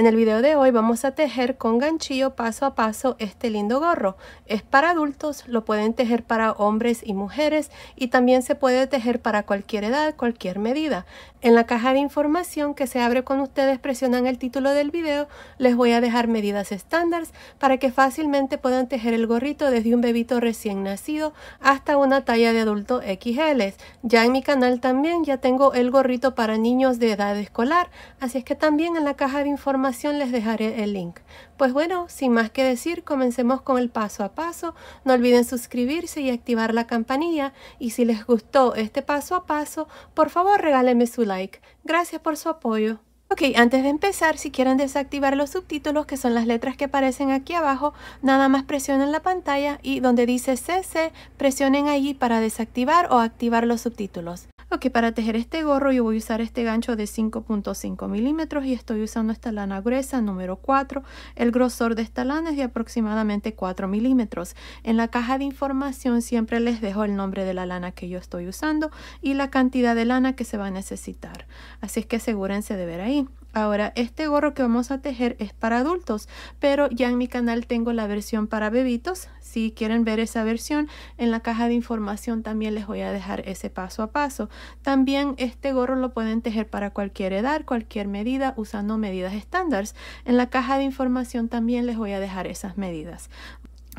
En el video de hoy vamos a tejer con ganchillo paso a paso este lindo gorro. Es para adultos, lo pueden tejer para hombres y mujeres y también se puede tejer para cualquier edad, cualquier medida. En la caja de información que se abre con ustedes presionan el título del video, les voy a dejar medidas estándares para que fácilmente puedan tejer el gorrito desde un bebito recién nacido hasta una talla de adulto XL. Ya en mi canal también ya tengo el gorrito para niños de edad escolar, así es que también en la caja de información les dejaré el link. Pues bueno, sin más que decir, comencemos con el paso a paso. No olviden suscribirse y activar la campanilla. Y si les gustó este paso a paso, por favor regálenme su like. Gracias por su apoyo. Ok, antes de empezar, si quieren desactivar los subtítulos, que son las letras que aparecen aquí abajo, nada más presionen la pantalla y donde dice CC, presionen allí para desactivar o activar los subtítulos. Ok, para tejer este gorro yo voy a usar este gancho de 5.5 milímetros y estoy usando esta lana gruesa número 4. El grosor de esta lana es de aproximadamente 4 milímetros. En la caja de información siempre les dejo el nombre de la lana que yo estoy usando y la cantidad de lana que se va a necesitar. Así es que asegúrense de ver ahí. Ahora, este gorro que vamos a tejer es para adultos, pero ya en mi canal tengo la versión para bebitos. Si quieren ver esa versión, en la caja de información también les voy a dejar ese paso a paso. También este gorro lo pueden tejer para cualquier edad, cualquier medida, usando medidas estándares. En la caja de información también les voy a dejar esas medidas.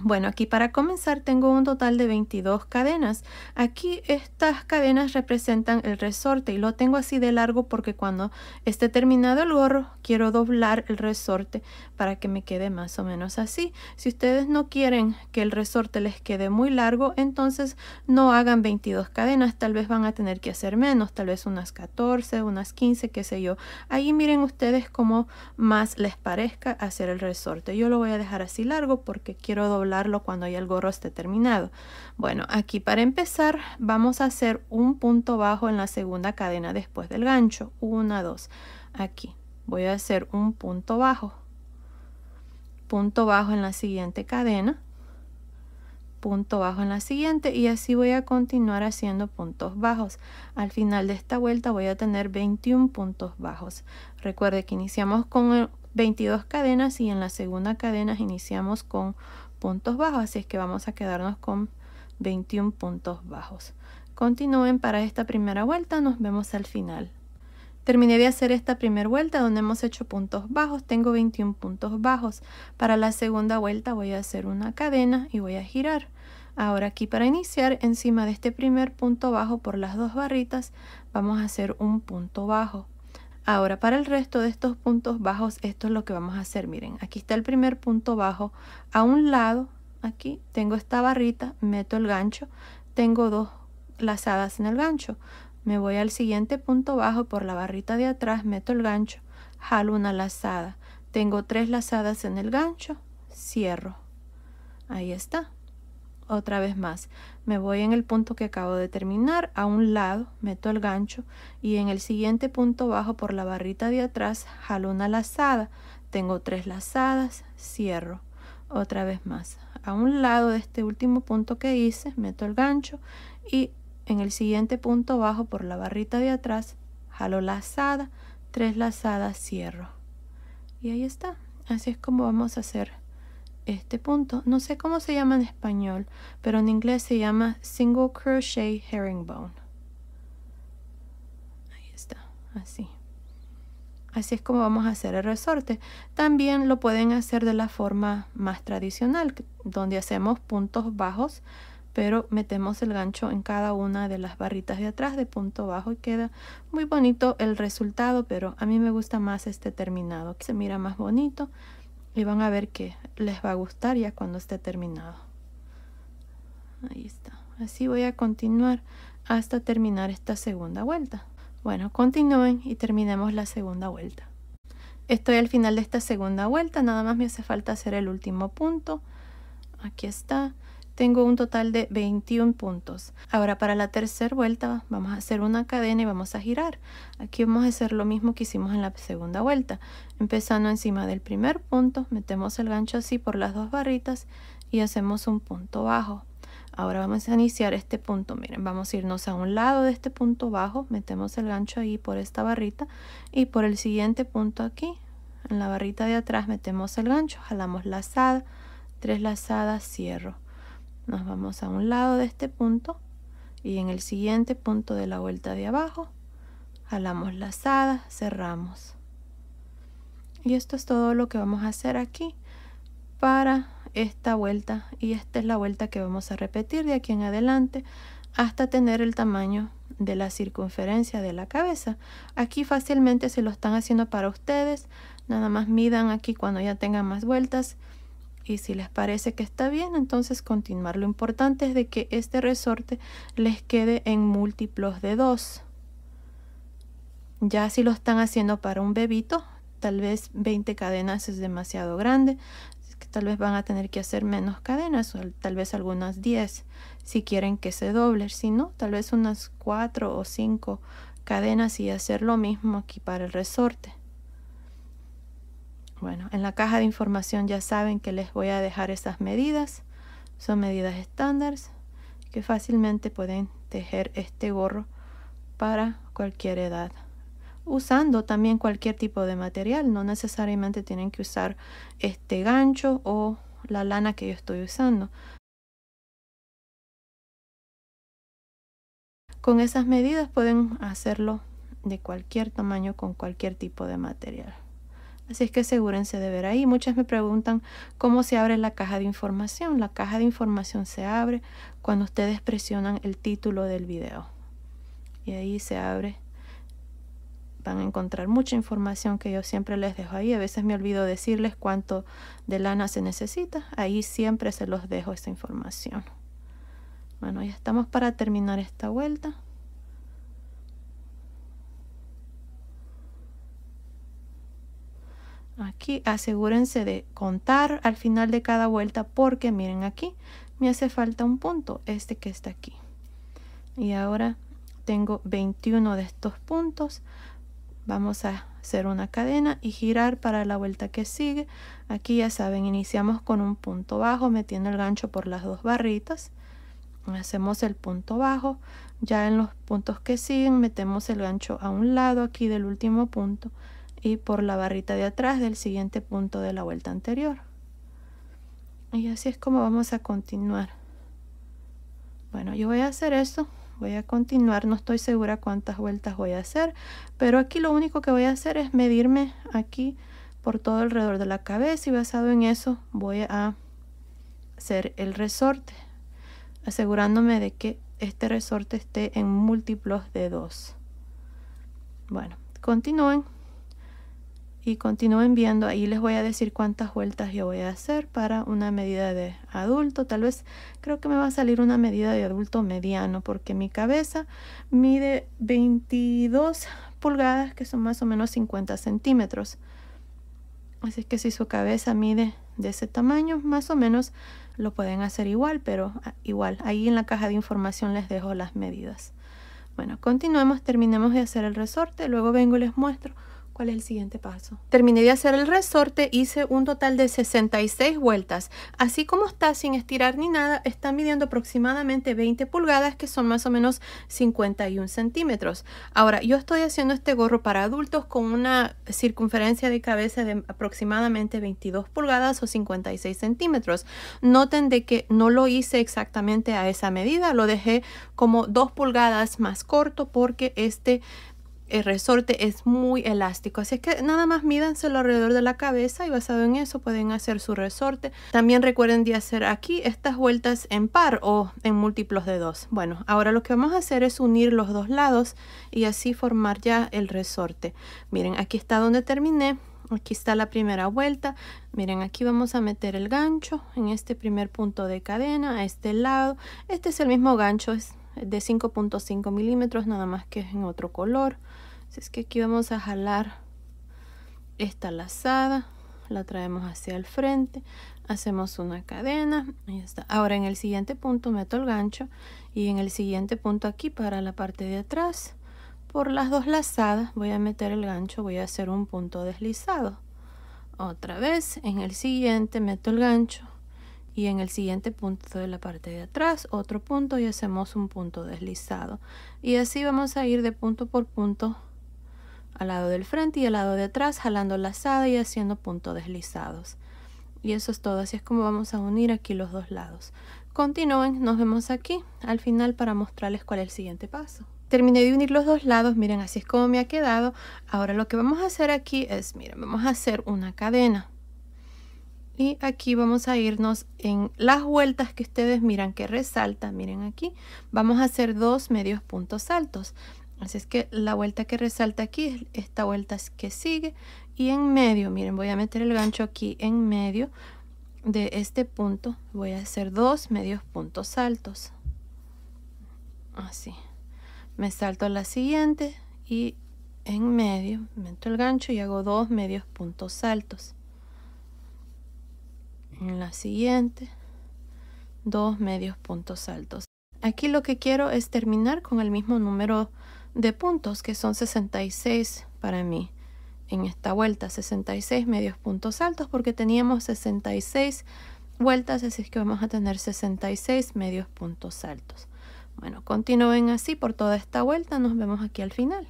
Bueno, aquí para comenzar tengo un total de 22 cadenas. Aquí estas cadenas representan el resorte y lo tengo así de largo porque cuando esté terminado el gorro quiero doblar el resorte para que me quede más o menos así. Si ustedes no quieren que el resorte les quede muy largo, entonces no hagan 22 cadenas, tal vez van a tener que hacer menos, tal vez unas 14, unas 15, qué sé yo. Ahí miren ustedes cómo más les parezca hacer el resorte. Yo lo voy a dejar así largo porque quiero doblarlo cuando ya el gorro esté terminado. Bueno, aquí para empezar vamos a hacer un punto bajo en la segunda cadena después del gancho. Una, dos. Aquí voy a hacer un punto bajo punto bajo en la siguiente cadena, punto bajo en la siguiente y así voy a continuar haciendo puntos bajos. Al final de esta vuelta voy a tener 21 puntos bajos. Recuerde que iniciamos con 22 cadenas y en la segunda cadena iniciamos con puntos bajos, así es que vamos a quedarnos con 21 puntos bajos. Continúen para esta primera vuelta, nos vemos al final. Terminé de hacer esta primera vuelta donde hemos hecho puntos bajos, tengo 21 puntos bajos. Para la segunda vuelta voy a hacer una cadena y voy a girar. Ahora aquí para iniciar, encima de este primer punto bajo por las dos barritas, vamos a hacer un punto bajo. Ahora para el resto de estos puntos bajos, esto es lo que vamos a hacer. Miren, aquí está el primer punto bajo. A un lado, aquí tengo esta barrita, meto el gancho, tengo dos lazadas en el gancho. Me voy al siguiente punto bajo por la barrita de atrás, meto el gancho, jalo una lazada. Tengo tres lazadas en el gancho, cierro. Ahí está. Otra vez más. Me voy en el punto que acabo de terminar, a un lado, meto el gancho y en el siguiente punto bajo por la barrita de atrás, jalo una lazada. Tengo tres lazadas, cierro. Otra vez más. A un lado de este último punto que hice, meto el gancho y en el siguiente punto bajo por la barrita de atrás, jalo lazada, tres lazadas, cierro. Y ahí está. Así es como vamos a hacer este punto. No sé cómo se llama en español, pero en inglés se llama single crochet herringbone. Ahí está, así. Así es como vamos a hacer el resorte. También lo pueden hacer de la forma más tradicional, donde hacemos puntos bajos pero metemos el gancho en cada una de las barritas de atrás de punto bajo y queda muy bonito el resultado pero a mí me gusta más este terminado que se mira más bonito y van a ver que les va a gustar ya cuando esté terminado ahí está así voy a continuar hasta terminar esta segunda vuelta bueno continúen y terminemos la segunda vuelta estoy al final de esta segunda vuelta nada más me hace falta hacer el último punto aquí está tengo un total de 21 puntos. Ahora para la tercera vuelta vamos a hacer una cadena y vamos a girar. Aquí vamos a hacer lo mismo que hicimos en la segunda vuelta. Empezando encima del primer punto, metemos el gancho así por las dos barritas y hacemos un punto bajo. Ahora vamos a iniciar este punto, miren, vamos a irnos a un lado de este punto bajo, metemos el gancho ahí por esta barrita y por el siguiente punto aquí, en la barrita de atrás metemos el gancho, jalamos lazada, tres lazadas, cierro nos vamos a un lado de este punto y en el siguiente punto de la vuelta de abajo jalamos lazada, cerramos. Y esto es todo lo que vamos a hacer aquí para esta vuelta y esta es la vuelta que vamos a repetir de aquí en adelante hasta tener el tamaño de la circunferencia de la cabeza. Aquí fácilmente se lo están haciendo para ustedes, nada más midan aquí cuando ya tengan más vueltas y si les parece que está bien, entonces continuar. Lo importante es de que este resorte les quede en múltiplos de 2. Ya si lo están haciendo para un bebito, tal vez 20 cadenas es demasiado grande. que tal vez van a tener que hacer menos cadenas, o tal vez algunas 10, si quieren que se doble. Si no, tal vez unas 4 o 5 cadenas y hacer lo mismo aquí para el resorte. Bueno, en la caja de información ya saben que les voy a dejar esas medidas. Son medidas estándares que fácilmente pueden tejer este gorro para cualquier edad. Usando también cualquier tipo de material, no necesariamente tienen que usar este gancho o la lana que yo estoy usando. Con esas medidas pueden hacerlo de cualquier tamaño con cualquier tipo de material. Así es que asegúrense de ver ahí. Muchas me preguntan cómo se abre la caja de información. La caja de información se abre cuando ustedes presionan el título del video. Y ahí se abre. Van a encontrar mucha información que yo siempre les dejo ahí. A veces me olvido decirles cuánto de lana se necesita. Ahí siempre se los dejo esa información. Bueno, ya estamos para terminar esta vuelta. asegúrense de contar al final de cada vuelta porque miren aquí me hace falta un punto, este que está aquí. Y ahora tengo 21 de estos puntos. Vamos a hacer una cadena y girar para la vuelta que sigue. Aquí ya saben, iniciamos con un punto bajo metiendo el gancho por las dos barritas. Hacemos el punto bajo. Ya en los puntos que siguen metemos el gancho a un lado aquí del último punto y por la barrita de atrás del siguiente punto de la vuelta anterior y así es como vamos a continuar bueno yo voy a hacer esto voy a continuar no estoy segura cuántas vueltas voy a hacer pero aquí lo único que voy a hacer es medirme aquí por todo alrededor de la cabeza y basado en eso voy a hacer el resorte asegurándome de que este resorte esté en múltiplos de 2 bueno continúen y continúen viendo. Ahí les voy a decir cuántas vueltas yo voy a hacer para una medida de adulto. Tal vez creo que me va a salir una medida de adulto mediano porque mi cabeza mide 22 pulgadas que son más o menos 50 centímetros. Así que si su cabeza mide de ese tamaño, más o menos lo pueden hacer igual, pero ah, igual, ahí en la caja de información les dejo las medidas. Bueno, continuemos, terminemos de hacer el resorte, luego vengo y les muestro ¿Cuál es el siguiente paso? Terminé de hacer el resorte, hice un total de 66 vueltas. Así como está, sin estirar ni nada, está midiendo aproximadamente 20 pulgadas, que son más o menos 51 centímetros. Ahora, yo estoy haciendo este gorro para adultos con una circunferencia de cabeza de aproximadamente 22 pulgadas o 56 centímetros. Noten de que no lo hice exactamente a esa medida, lo dejé como 2 pulgadas más corto porque este el resorte es muy elástico, así es que nada más mídanselo alrededor de la cabeza y basado en eso pueden hacer su resorte. También recuerden de hacer aquí estas vueltas en par o en múltiplos de dos. Bueno, ahora lo que vamos a hacer es unir los dos lados y así formar ya el resorte. Miren, aquí está donde terminé, aquí está la primera vuelta miren aquí vamos a meter el gancho en este primer punto de cadena a este lado este es el mismo gancho es de 5.5 milímetros nada más que es en otro color es que aquí vamos a jalar esta lazada, la traemos hacia el frente, hacemos una cadena, Ahora en el siguiente punto meto el gancho y en el siguiente punto aquí para la parte de atrás, por las dos lazadas voy a meter el gancho, voy a hacer un punto deslizado. Otra vez en el siguiente meto el gancho y en el siguiente punto de la parte de atrás otro punto y hacemos un punto deslizado. Y así vamos a ir de punto por punto al lado del frente y al lado de atrás, jalando lazada y haciendo puntos deslizados. Y eso es todo, así es como vamos a unir aquí los dos lados. Continúen, nos vemos aquí al final para mostrarles cuál es el siguiente paso. Terminé de unir los dos lados, miren así es como me ha quedado. Ahora lo que vamos a hacer aquí es, miren, vamos a hacer una cadena. Y aquí vamos a irnos en las vueltas que ustedes miran que resaltan, miren aquí, vamos a hacer dos medios puntos altos. Así es que la vuelta que resalta aquí es esta vuelta que sigue y en medio, miren, voy a meter el gancho aquí en medio de este punto. Voy a hacer dos medios puntos altos Así. Me salto la siguiente y en medio, meto el gancho y hago dos medios puntos altos En la siguiente, dos medios puntos altos Aquí lo que quiero es terminar con el mismo número de puntos, que son 66 para mí. En esta vuelta, 66 medios puntos altos, porque teníamos 66 vueltas, así es que vamos a tener 66 medios puntos altos. Bueno, continúen así por toda esta vuelta, nos vemos aquí al final.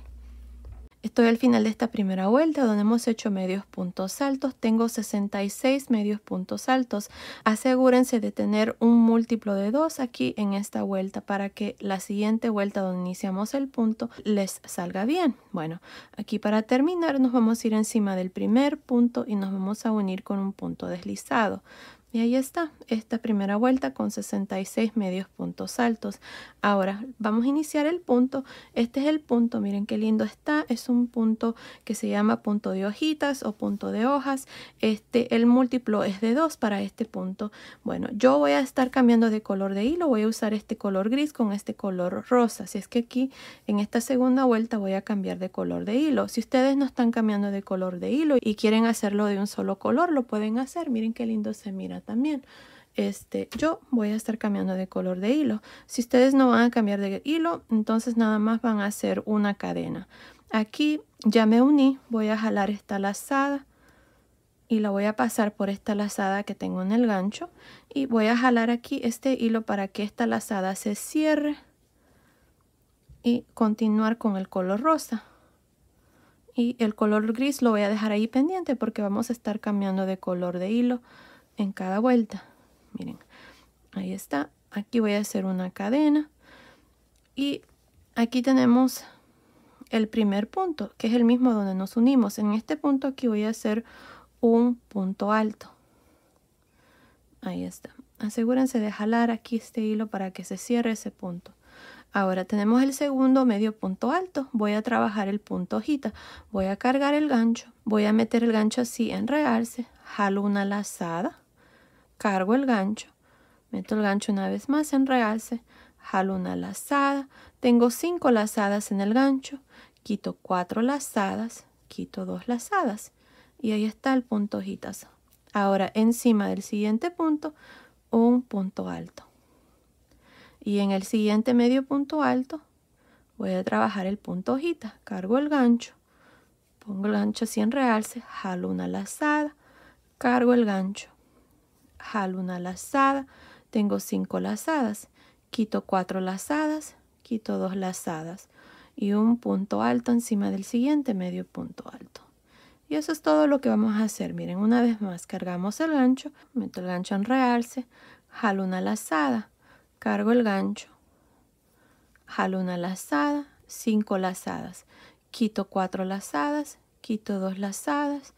Estoy al final de esta primera vuelta donde hemos hecho medios puntos altos. Tengo 66 medios puntos altos. Asegúrense de tener un múltiplo de 2 aquí en esta vuelta para que la siguiente vuelta donde iniciamos el punto les salga bien. Bueno, aquí para terminar nos vamos a ir encima del primer punto y nos vamos a unir con un punto deslizado. Y ahí está, esta primera vuelta con 66 medios puntos altos. Ahora vamos a iniciar el punto. Este es el punto, miren qué lindo está. Es un punto que se llama punto de hojitas o punto de hojas. Este, el múltiplo es de 2 para este punto. Bueno, yo voy a estar cambiando de color de hilo. Voy a usar este color gris con este color rosa. si es que aquí en esta segunda vuelta voy a cambiar de color de hilo. Si ustedes no están cambiando de color de hilo y quieren hacerlo de un solo color, lo pueden hacer. Miren qué lindo se mira también. Este, yo voy a estar cambiando de color de hilo. Si ustedes no van a cambiar de hilo, entonces nada más van a hacer una cadena. Aquí ya me uní, voy a jalar esta lazada y la voy a pasar por esta lazada que tengo en el gancho y voy a jalar aquí este hilo para que esta lazada se cierre y continuar con el color rosa y el color gris lo voy a dejar ahí pendiente porque vamos a estar cambiando de color de hilo en cada vuelta miren ahí está aquí voy a hacer una cadena y aquí tenemos el primer punto que es el mismo donde nos unimos en este punto aquí voy a hacer un punto alto ahí está asegúrense de jalar aquí este hilo para que se cierre ese punto ahora tenemos el segundo medio punto alto voy a trabajar el punto hojita voy a cargar el gancho voy a meter el gancho así en realce jalo una lazada cargo el gancho, meto el gancho una vez más en realce, jalo una lazada, tengo cinco lazadas en el gancho, quito cuatro lazadas, quito dos lazadas y ahí está el punto hojitas. Ahora encima del siguiente punto un punto alto y en el siguiente medio punto alto voy a trabajar el punto hojita, cargo el gancho, pongo el gancho así en realce, jalo una lazada, cargo el gancho, jalo una lazada, tengo cinco lazadas, quito cuatro lazadas, quito dos lazadas y un punto alto encima del siguiente medio punto alto. Y eso es todo lo que vamos a hacer. Miren, una vez más cargamos el gancho, meto el gancho en realce, jalo una lazada, cargo el gancho, jalo una lazada, cinco lazadas, quito cuatro lazadas, quito dos lazadas,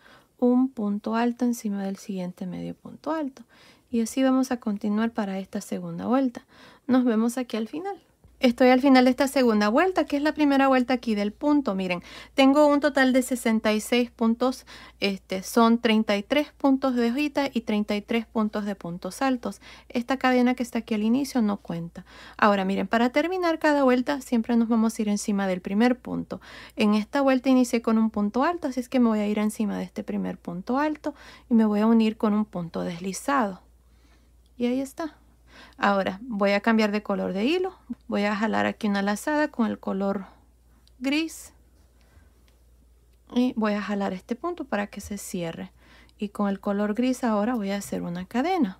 un punto alto encima del siguiente medio punto alto. Y así vamos a continuar para esta segunda vuelta. Nos vemos aquí al final estoy al final de esta segunda vuelta, que es la primera vuelta aquí del punto. Miren, tengo un total de 66 puntos, este, son 33 puntos de hojita y 33 puntos de puntos altos. Esta cadena que está aquí al inicio no cuenta. Ahora miren, para terminar cada vuelta siempre nos vamos a ir encima del primer punto. En esta vuelta inicié con un punto alto, así es que me voy a ir encima de este primer punto alto y me voy a unir con un punto deslizado. Y ahí está. Ahora voy a cambiar de color de hilo. Voy a jalar aquí una lazada con el color gris. Y voy a jalar este punto para que se cierre. Y con el color gris ahora voy a hacer una cadena.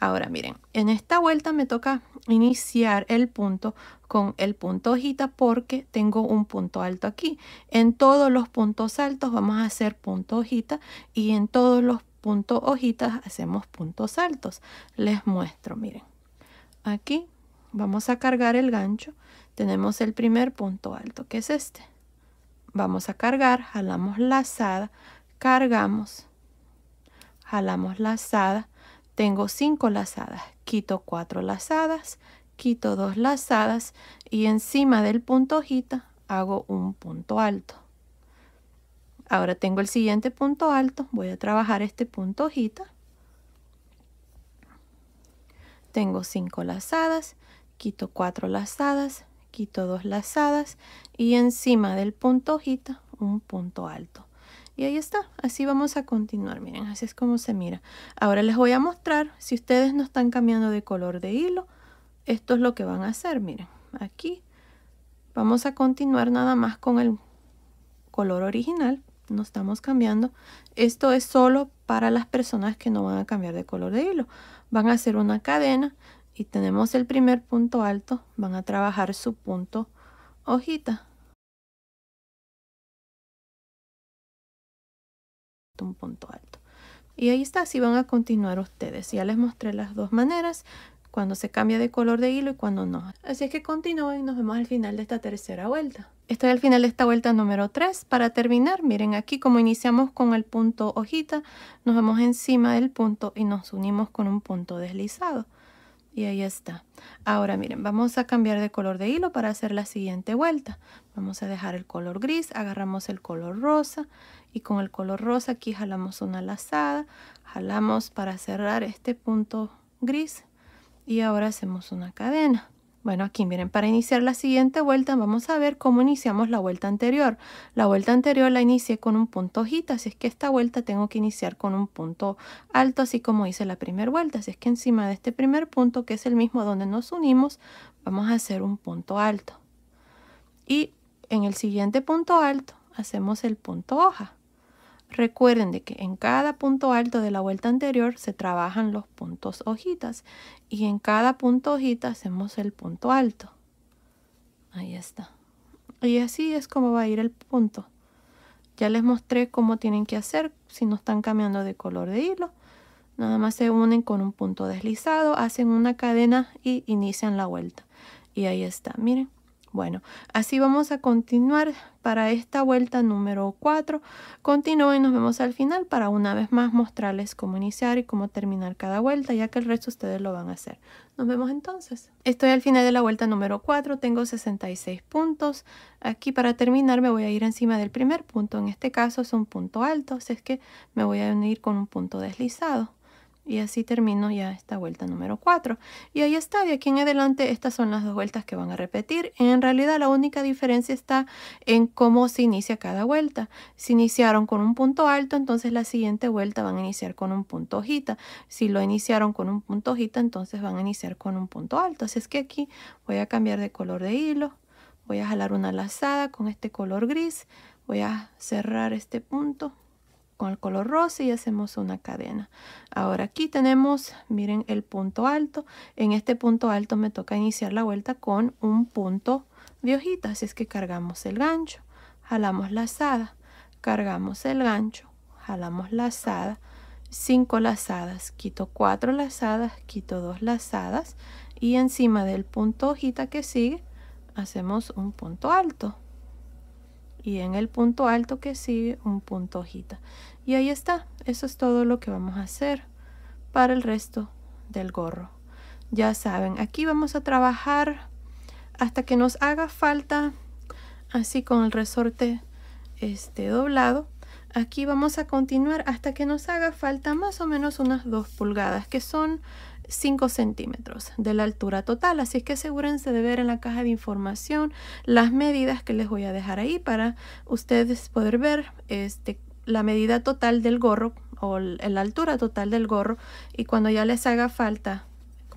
Ahora miren, en esta vuelta me toca iniciar el punto con el punto hojita porque tengo un punto alto aquí. En todos los puntos altos vamos a hacer punto hojita y en todos los puntos hojitas hacemos puntos altos. Les muestro, miren aquí vamos a cargar el gancho tenemos el primer punto alto que es este vamos a cargar jalamos lazada cargamos jalamos lazada tengo cinco lazadas quito cuatro lazadas quito dos lazadas y encima del punto hojita hago un punto alto ahora tengo el siguiente punto alto voy a trabajar este punto hojita tengo 5 lazadas, quito 4 lazadas, quito 2 lazadas y encima del punto hojita un punto alto. Y ahí está, así vamos a continuar, miren, así es como se mira. Ahora les voy a mostrar, si ustedes no están cambiando de color de hilo, esto es lo que van a hacer, miren, aquí vamos a continuar nada más con el color original, no estamos cambiando. Esto es solo para las personas que no van a cambiar de color de hilo van a hacer una cadena y tenemos el primer punto alto, van a trabajar su punto hojita. Un punto alto. Y ahí está, así van a continuar ustedes. Ya les mostré las dos maneras cuando se cambia de color de hilo y cuando no. Así es que continúen y nos vemos al final de esta tercera vuelta. Estoy al final de esta vuelta número 3. Para terminar, miren aquí como iniciamos con el punto hojita, nos vemos encima del punto y nos unimos con un punto deslizado. Y ahí está. Ahora miren, vamos a cambiar de color de hilo para hacer la siguiente vuelta. Vamos a dejar el color gris, agarramos el color rosa y con el color rosa aquí jalamos una lazada, jalamos para cerrar este punto gris y ahora hacemos una cadena bueno aquí miren para iniciar la siguiente vuelta vamos a ver cómo iniciamos la vuelta anterior la vuelta anterior la inicié con un punto hojita así es que esta vuelta tengo que iniciar con un punto alto así como hice la primera vuelta así es que encima de este primer punto que es el mismo donde nos unimos vamos a hacer un punto alto y en el siguiente punto alto hacemos el punto hoja Recuerden de que en cada punto alto de la vuelta anterior se trabajan los puntos hojitas y en cada punto hojita hacemos el punto alto. Ahí está. Y así es como va a ir el punto. Ya les mostré cómo tienen que hacer si no están cambiando de color de hilo. Nada más se unen con un punto deslizado, hacen una cadena y inician la vuelta. Y ahí está, miren. Bueno, así vamos a continuar para esta vuelta número 4. Continúo y nos vemos al final para una vez más mostrarles cómo iniciar y cómo terminar cada vuelta, ya que el resto ustedes lo van a hacer. Nos vemos entonces. Estoy al final de la vuelta número 4, tengo 66 puntos. Aquí para terminar me voy a ir encima del primer punto, en este caso es un punto alto, así es que me voy a unir con un punto deslizado. Y así termino ya esta vuelta número 4. Y ahí está, de aquí en adelante estas son las dos vueltas que van a repetir. En realidad la única diferencia está en cómo se inicia cada vuelta. Si iniciaron con un punto alto, entonces la siguiente vuelta van a iniciar con un punto hojita. Si lo iniciaron con un punto hojita, entonces van a iniciar con un punto alto. Así es que aquí voy a cambiar de color de hilo. Voy a jalar una lazada con este color gris. Voy a cerrar este punto con el color rosa y hacemos una cadena. Ahora aquí tenemos, miren el punto alto. En este punto alto me toca iniciar la vuelta con un punto de hojita. Así es que cargamos el gancho, jalamos lazada, cargamos el gancho, jalamos lazada, cinco lazadas, quito cuatro lazadas, quito dos lazadas y encima del punto hojita que sigue hacemos un punto alto y en el punto alto que sigue un punto hojita. Y ahí está, eso es todo lo que vamos a hacer para el resto del gorro. Ya saben, aquí vamos a trabajar hasta que nos haga falta, así con el resorte este, doblado. Aquí vamos a continuar hasta que nos haga falta más o menos unas dos pulgadas, que son 5 centímetros de la altura total. Así es que asegúrense de ver en la caja de información las medidas que les voy a dejar ahí para ustedes poder ver este, la medida total del gorro o la altura total del gorro y cuando ya les haga falta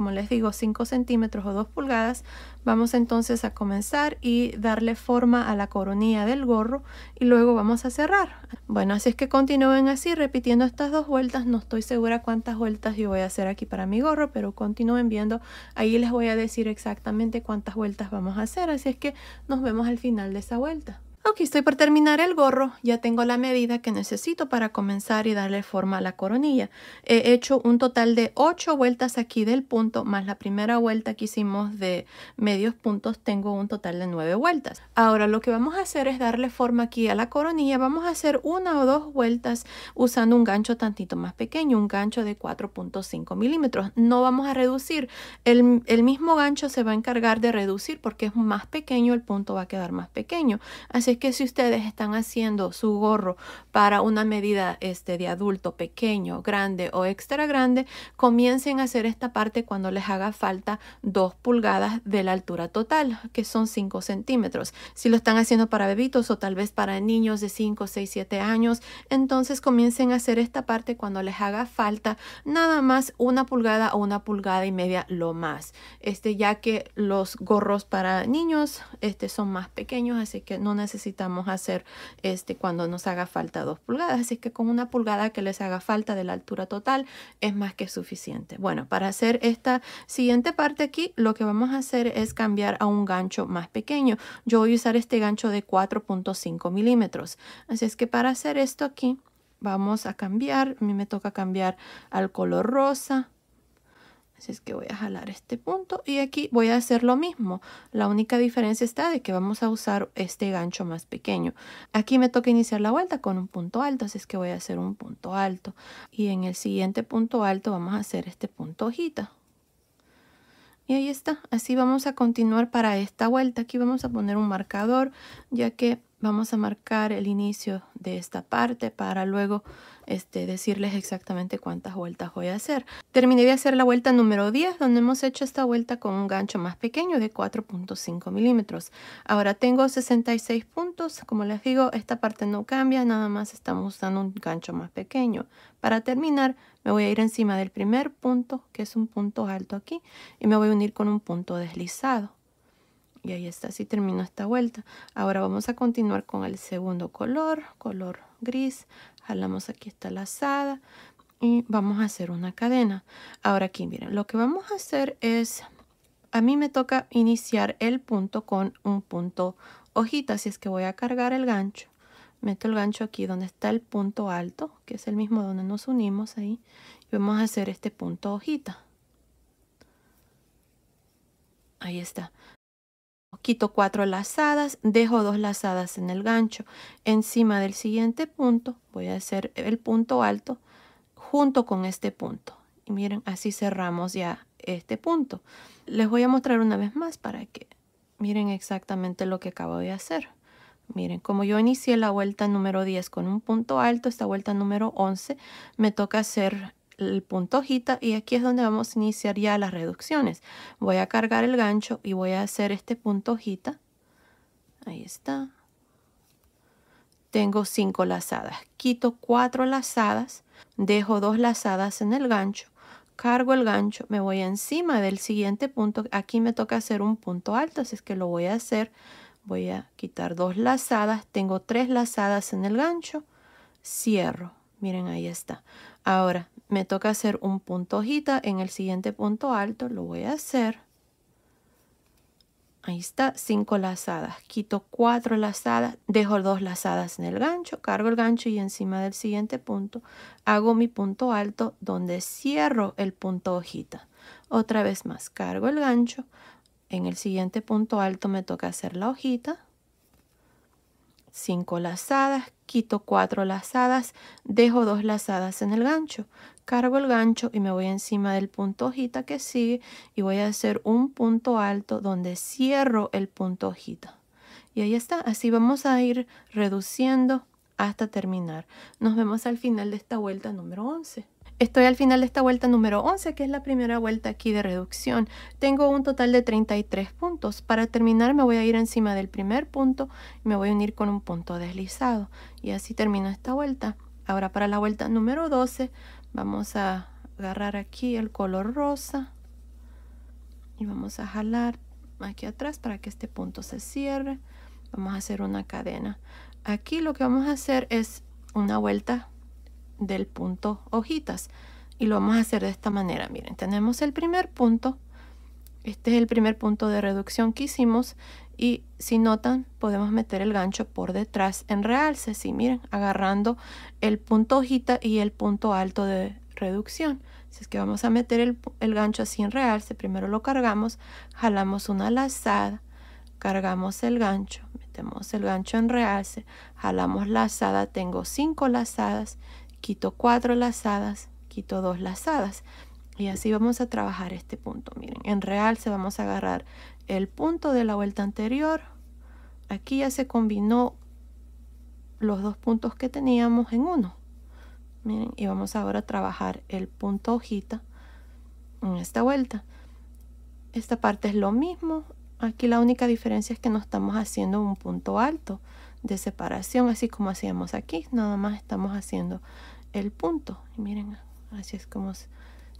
como les digo, 5 centímetros o 2 pulgadas. Vamos entonces a comenzar y darle forma a la coronilla del gorro y luego vamos a cerrar. Bueno, así es que continúen así repitiendo estas dos vueltas. No estoy segura cuántas vueltas yo voy a hacer aquí para mi gorro, pero continúen viendo. Ahí les voy a decir exactamente cuántas vueltas vamos a hacer. Así es que nos vemos al final de esa vuelta. Ok, estoy por terminar el gorro, ya tengo la medida que necesito para comenzar y darle forma a la coronilla. He hecho un total de 8 vueltas aquí del punto, más la primera vuelta que hicimos de medios puntos, tengo un total de 9 vueltas. Ahora lo que vamos a hacer es darle forma aquí a la coronilla, vamos a hacer una o dos vueltas usando un gancho tantito más pequeño, un gancho de 4.5 milímetros. No vamos a reducir, el, el mismo gancho se va a encargar de reducir porque es más pequeño, el punto va a quedar más pequeño. Así es que si ustedes están haciendo su gorro para una medida este, de adulto pequeño, grande o extra grande, comiencen a hacer esta parte cuando les haga falta dos pulgadas de la altura total, que son 5 centímetros. Si lo están haciendo para bebitos o tal vez para niños de 5, 6, 7 años, entonces comiencen a hacer esta parte cuando les haga falta nada más una pulgada o una pulgada y media lo más. Este, ya que los gorros para niños este, son más pequeños, así que no necesitan necesitamos hacer este, cuando nos haga falta dos pulgadas. Así que con una pulgada que les haga falta de la altura total es más que suficiente. Bueno, para hacer esta siguiente parte aquí, lo que vamos a hacer es cambiar a un gancho más pequeño. Yo voy a usar este gancho de 4.5 milímetros. Así es que para hacer esto aquí, vamos a cambiar. A mí me toca cambiar al color rosa. Así es que voy a jalar este punto y aquí voy a hacer lo mismo. La única diferencia está de que vamos a usar este gancho más pequeño. Aquí me toca iniciar la vuelta con un punto alto, así es que voy a hacer un punto alto. Y en el siguiente punto alto vamos a hacer este punto hojita. Y ahí está, así vamos a continuar para esta vuelta. Aquí vamos a poner un marcador, ya que vamos a marcar el inicio de esta parte para luego este, decirles exactamente cuántas vueltas voy a hacer. Terminé de hacer la vuelta número 10, donde hemos hecho esta vuelta con un gancho más pequeño de 4.5 milímetros. Ahora tengo 66 puntos, como les digo, esta parte no cambia, nada más estamos usando un gancho más pequeño. Para terminar, me voy a ir encima del primer punto, que es un punto alto aquí, y me voy a unir con un punto deslizado y ahí está si termino esta vuelta ahora vamos a continuar con el segundo color color gris jalamos aquí está lazada y vamos a hacer una cadena ahora aquí miren lo que vamos a hacer es a mí me toca iniciar el punto con un punto hojita así es que voy a cargar el gancho meto el gancho aquí donde está el punto alto que es el mismo donde nos unimos ahí y vamos a hacer este punto hojita ahí está quito cuatro lazadas, dejo dos lazadas en el gancho. Encima del siguiente punto voy a hacer el punto alto junto con este punto. Y miren, así cerramos ya este punto. Les voy a mostrar una vez más para que miren exactamente lo que acabo de hacer. Miren, como yo inicié la vuelta número 10 con un punto alto, esta vuelta número 11 me toca hacer el punto hojita y aquí es donde vamos a iniciar ya las reducciones. Voy a cargar el gancho y voy a hacer este punto hojita. Ahí está. Tengo cinco lazadas. Quito cuatro lazadas, dejo dos lazadas en el gancho, cargo el gancho, me voy encima del siguiente punto. Aquí me toca hacer un punto alto, así es que lo voy a hacer. Voy a quitar dos lazadas, tengo tres lazadas en el gancho, cierro Miren, ahí está. Ahora, me toca hacer un punto hojita. En el siguiente punto alto lo voy a hacer. Ahí está, cinco lazadas. Quito cuatro lazadas, dejo dos lazadas en el gancho, cargo el gancho y encima del siguiente punto hago mi punto alto donde cierro el punto hojita. Otra vez más, cargo el gancho. En el siguiente punto alto me toca hacer la hojita. 5 lazadas, quito 4 lazadas, dejo dos lazadas en el gancho, cargo el gancho y me voy encima del punto hojita que sigue y voy a hacer un punto alto donde cierro el punto hojita. Y ahí está, así vamos a ir reduciendo hasta terminar. Nos vemos al final de esta vuelta número 11. Estoy al final de esta vuelta número 11, que es la primera vuelta aquí de reducción. Tengo un total de 33 puntos. Para terminar me voy a ir encima del primer punto y me voy a unir con un punto deslizado. Y así termino esta vuelta. Ahora para la vuelta número 12 vamos a agarrar aquí el color rosa y vamos a jalar aquí atrás para que este punto se cierre. Vamos a hacer una cadena. Aquí lo que vamos a hacer es una vuelta del punto hojitas. Y lo vamos a hacer de esta manera. Miren, tenemos el primer punto. Este es el primer punto de reducción que hicimos. Y si notan, podemos meter el gancho por detrás en realce. si miren, agarrando el punto hojita y el punto alto de reducción. si es que vamos a meter el, gancho así en realce. Primero lo cargamos, jalamos una lazada, cargamos el gancho, metemos el gancho en realce, jalamos lazada, tengo cinco lazadas quito cuatro lazadas, quito dos lazadas. Y así vamos a trabajar este punto. Miren, en real se vamos a agarrar el punto de la vuelta anterior. Aquí ya se combinó los dos puntos que teníamos en uno. Miren, y vamos ahora a trabajar el punto hojita en esta vuelta. Esta parte es lo mismo. Aquí la única diferencia es que no estamos haciendo un punto alto de separación, así como hacíamos aquí. Nada más estamos haciendo el punto. Y miren, así es como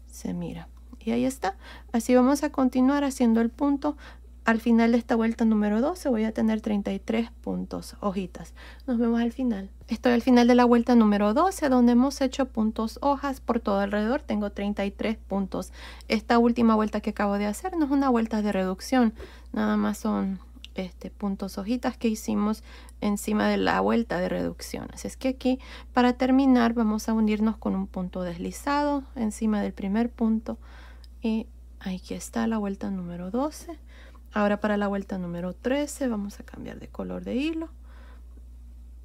se mira. Y ahí está. Así vamos a continuar haciendo el punto. Al final de esta vuelta número 12 voy a tener 33 puntos, hojitas. Nos vemos al final. Estoy al final de la vuelta número 12 donde hemos hecho puntos hojas por todo alrededor. Tengo 33 puntos. Esta última vuelta que acabo de hacer no es una vuelta de reducción. Nada más son este, puntos hojitas que hicimos encima de la vuelta de reducción. Así es que aquí para terminar vamos a unirnos con un punto deslizado encima del primer punto y aquí está la vuelta número 12. Ahora para la vuelta número 13 vamos a cambiar de color de hilo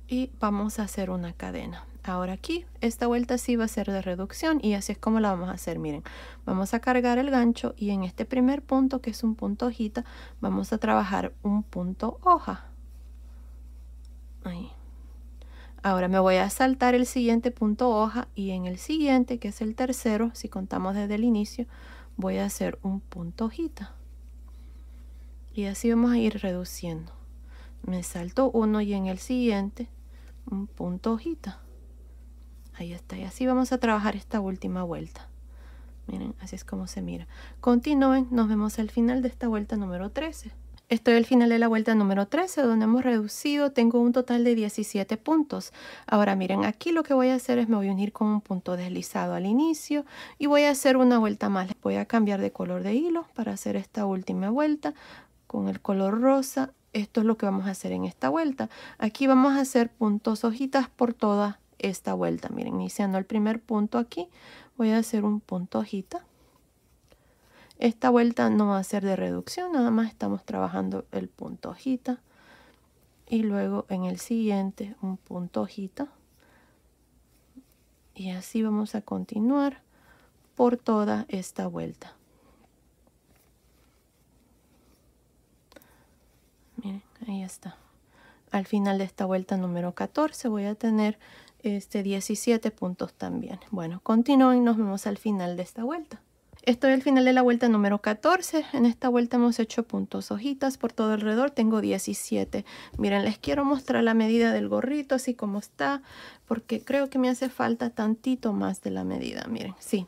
y vamos a hacer una cadena. Ahora aquí, esta vuelta sí va a ser de reducción y así es como la vamos a hacer. Miren, vamos a cargar el gancho y en este primer punto, que es un punto hojita, vamos a trabajar un punto hoja. Ahora me voy a saltar el siguiente punto hoja y en el siguiente, que es el tercero, si contamos desde el inicio, voy a hacer un punto hojita. Y así vamos a ir reduciendo. Me salto uno y en el siguiente un punto hojita Ahí está. Y así vamos a trabajar esta última vuelta. Miren, así es como se mira. Continúen. Nos vemos al final de esta vuelta número 13. Estoy al final de la vuelta número 13, donde hemos reducido, tengo un total de 17 puntos. Ahora miren, aquí lo que voy a hacer es me voy a unir con un punto deslizado al inicio y voy a hacer una vuelta más. Voy a cambiar de color de hilo para hacer esta última vuelta con el color rosa. Esto es lo que vamos a hacer en esta vuelta. Aquí vamos a hacer puntos hojitas por toda esta vuelta. Miren, iniciando el primer punto aquí, voy a hacer un punto hojita. Esta vuelta no va a ser de reducción, nada más estamos trabajando el punto hojita. Y luego en el siguiente, un punto hojita. Y así vamos a continuar por toda esta vuelta. Miren, ahí está al final de esta vuelta número 14 voy a tener este 17 puntos también. Bueno, y nos vemos al final de esta vuelta. Estoy al final de la vuelta número 14. En esta vuelta hemos hecho puntos hojitas por todo alrededor. Tengo 17. Miren, les quiero mostrar la medida del gorrito, así como está, porque creo que me hace falta tantito más de la medida. Miren, sí,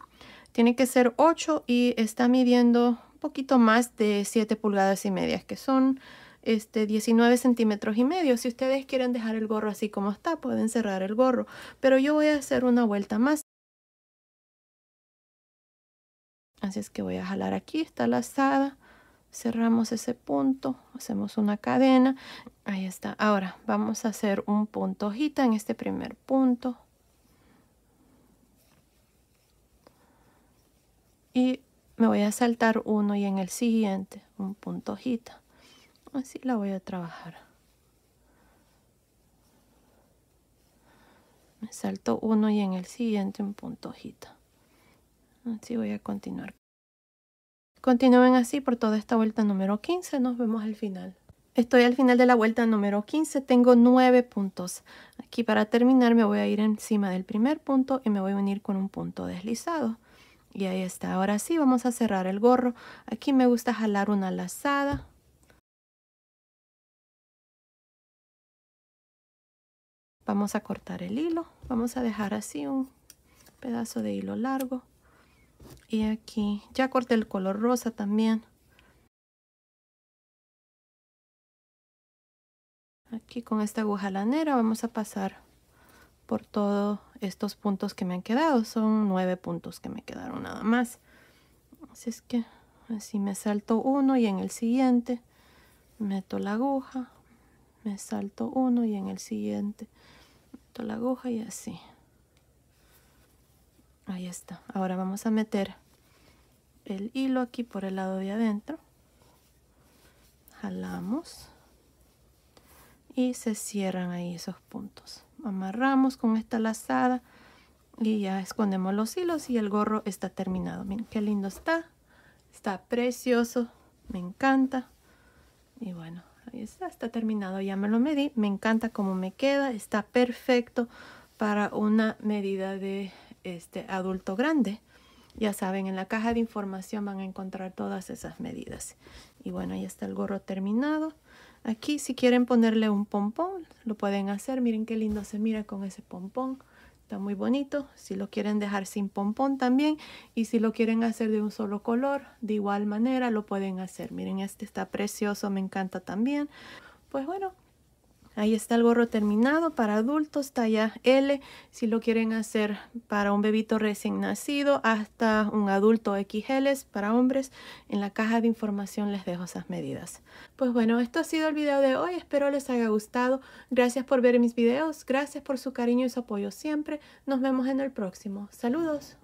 tiene que ser 8 y está midiendo un poquito más de 7 pulgadas y medias, que son este, 19 centímetros y medio. Si ustedes quieren dejar el gorro así como está, pueden cerrar el gorro, pero yo voy a hacer una vuelta más. Así es que voy a jalar aquí, está lazada, cerramos ese punto, hacemos una cadena, ahí está. Ahora vamos a hacer un punto en este primer punto. Y me voy a saltar uno y en el siguiente un punto así la voy a trabajar me salto uno y en el siguiente un punto así voy a continuar continúen así por toda esta vuelta número 15 nos vemos al final Estoy al final de la vuelta número 15, tengo 9 puntos. Aquí para terminar me voy a ir encima del primer punto y me voy a unir con un punto deslizado. Y ahí está, ahora sí vamos a cerrar el gorro. Aquí me gusta jalar una lazada. vamos a cortar el hilo vamos a dejar así un pedazo de hilo largo y aquí ya corté el color rosa también aquí con esta aguja lanera vamos a pasar por todos estos puntos que me han quedado son nueve puntos que me quedaron nada más así es que así me salto uno y en el siguiente meto la aguja me salto uno y en el siguiente la aguja y así ahí está ahora vamos a meter el hilo aquí por el lado de adentro jalamos y se cierran ahí esos puntos amarramos con esta lazada y ya escondemos los hilos y el gorro está terminado miren qué lindo está está precioso me encanta y bueno está, está terminado, ya me lo medí, me encanta cómo me queda, está perfecto para una medida de este adulto grande. Ya saben, en la caja de información van a encontrar todas esas medidas. Y bueno, ahí está el gorro terminado. Aquí si quieren ponerle un pompón, lo pueden hacer. Miren qué lindo se mira con ese pompón. Está muy bonito. Si lo quieren dejar sin pompón también. Y si lo quieren hacer de un solo color, de igual manera lo pueden hacer. Miren, este está precioso, me encanta también. Pues bueno, Ahí está el gorro terminado para adultos, talla L, si lo quieren hacer para un bebito recién nacido hasta un adulto XL para hombres. En la caja de información les dejo esas medidas. Pues bueno, esto ha sido el video de hoy, espero les haya gustado. Gracias por ver mis videos, gracias por su cariño y su apoyo siempre. Nos vemos en el próximo. Saludos.